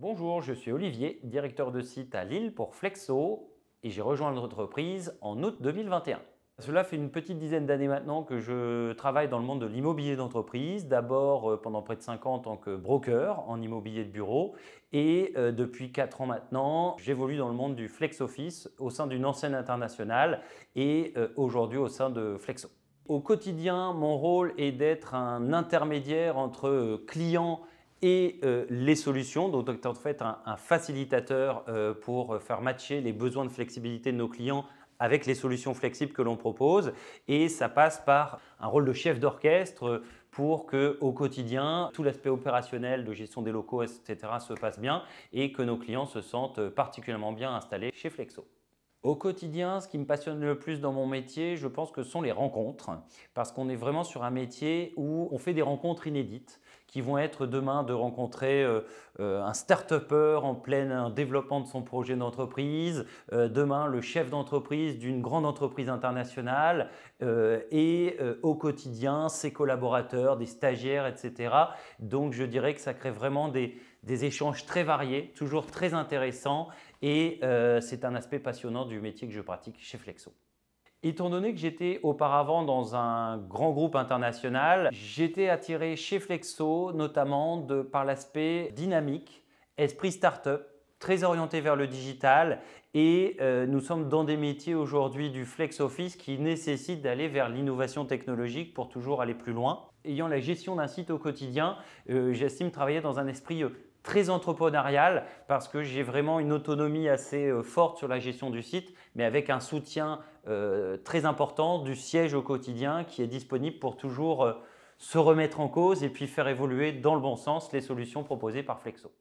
Bonjour, je suis Olivier, directeur de site à Lille pour Flexo et j'ai rejoint l'entreprise en août 2021. Cela fait une petite dizaine d'années maintenant que je travaille dans le monde de l'immobilier d'entreprise, d'abord euh, pendant près de 5 ans en tant que broker en immobilier de bureau et euh, depuis 4 ans maintenant j'évolue dans le monde du Flex Office au sein d'une ancienne internationale et euh, aujourd'hui au sein de Flexo. Au quotidien, mon rôle est d'être un intermédiaire entre clients et euh, les solutions, donc en fait un, facilitateur euh, pour faire matcher les besoins de flexibilité de nos clients avec les solutions flexibles que l'on propose. Et ça passe par un rôle de chef d'orchestre euh, pour qu'au au quotidien, tout l'aspect opérationnel de gestion des locaux, etc., se passe bien et que nos clients se sentent particulièrement bien installés chez Flexo. Au quotidien, ce qui me passionne le plus dans mon métier, je pense que ce sont les rencontres, parce qu'on est vraiment sur un métier où on fait des rencontres inédites, qui vont être demain de rencontrer euh, euh, un start-upper en plein développement de son projet d'entreprise, euh, demain le chef d'entreprise d'une grande entreprise internationale, et au quotidien ses collaborateurs, des stagiaires, etc. Donc je dirais que ça crée vraiment des échanges très variés, toujours très intéressants et euh, c'est un aspect passionnant du métier que je pratique chez Flexo. Étant donné que j'étais auparavant dans un grand groupe international, j'étais attiré chez Flexo notamment par l'aspect dynamique, esprit start-up, très orienté vers le digital et euh, nous sommes dans des métiers aujourd'hui du flex office qui nécessitent d'aller vers l'innovation technologique pour toujours aller plus loin. Ayant la gestion d'un site au quotidien, euh, j'estime travailler dans un esprit euh, très entrepreneurial parce que j'ai vraiment une autonomie assez forte sur la gestion du site, mais avec un soutien très important du siège au quotidien qui est disponible pour toujours se remettre en cause et puis faire évoluer dans le bon sens les solutions proposées par Flexo.